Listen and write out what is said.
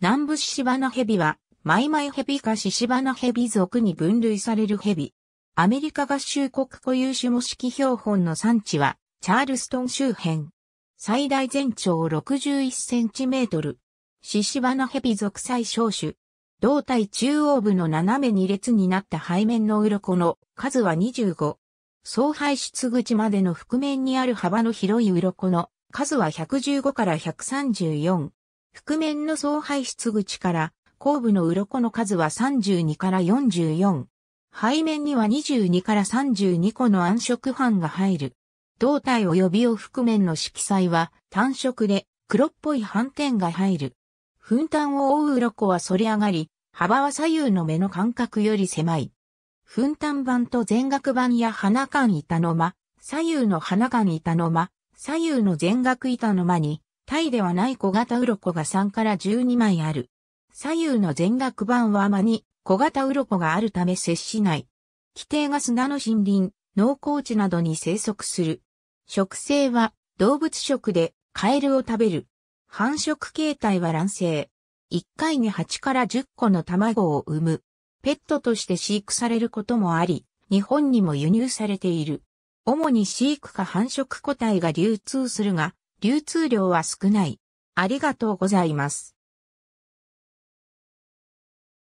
南部シシバナヘビは、マイマイヘビかシシバナヘビ属に分類されるヘビ。アメリカ合衆国固有種模式標本の産地は、チャールストン周辺。最大全長61センチメートル。シシバナヘビ属最小種。胴体中央部の斜め2列になった背面の鱗の数は25。総排出口までの覆面にある幅の広い鱗の数は115から134。覆面の総排出口から後部の鱗の数は32から44。背面には22から32個の暗色斑が入る。胴体及びを覆面の色彩は単色で黒っぽい斑点が入る。粉炭を覆う鱗は反り上がり、幅は左右の目の間隔より狭い。粉炭板と全額板や花間板の間、左右の花間板の間、左右の全額板の間にタイではない小型鱗が3から12枚ある。左右の全額版は間に小型鱗があるため接しない。規定が砂の森林、農耕地などに生息する。食性は動物食でカエルを食べる。繁殖形態は卵性。1回に8から10個の卵を産む。ペットとして飼育されることもあり、日本にも輸入されている。主に飼育か繁殖個体が流通するが、流通量は少ない。ありがとうございます。